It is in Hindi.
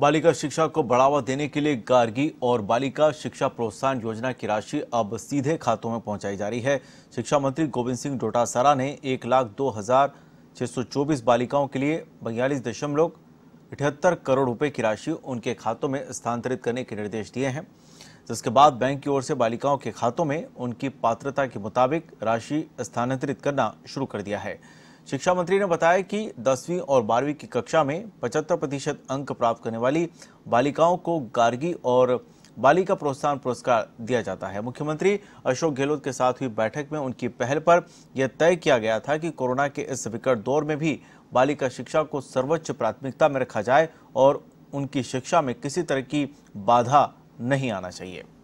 बालिका शिक्षा को बढ़ावा देने के लिए गार्गी और बालिका शिक्षा प्रोत्साहन योजना की राशि अब सीधे खातों में पहुंचाई जा रही है शिक्षा मंत्री गोविंद सिंह डोटासरा ने एक लाख दो हजार छः सौ चौबीस बालिकाओं के लिए बयालीस दशमलव अठहत्तर करोड़ रुपए की राशि उनके खातों में स्थानांतरित करने के निर्देश दिए हैं जिसके बाद बैंक की ओर से बालिकाओं के खातों में उनकी पात्रता के मुताबिक राशि स्थानांतरित करना शुरू कर दिया है शिक्षा मंत्री ने बताया कि दसवीं और बारहवीं की कक्षा में 75 प्रतिशत अंक प्राप्त करने वाली बालिकाओं को गार्गी और बालिका प्रोत्साहन पुरस्कार दिया जाता है मुख्यमंत्री अशोक गहलोत के साथ हुई बैठक में उनकी पहल पर यह तय किया गया था कि कोरोना के इस विकट दौर में भी बालिका शिक्षा को सर्वोच्च प्राथमिकता में रखा जाए और उनकी शिक्षा में किसी तरह की बाधा नहीं आना चाहिए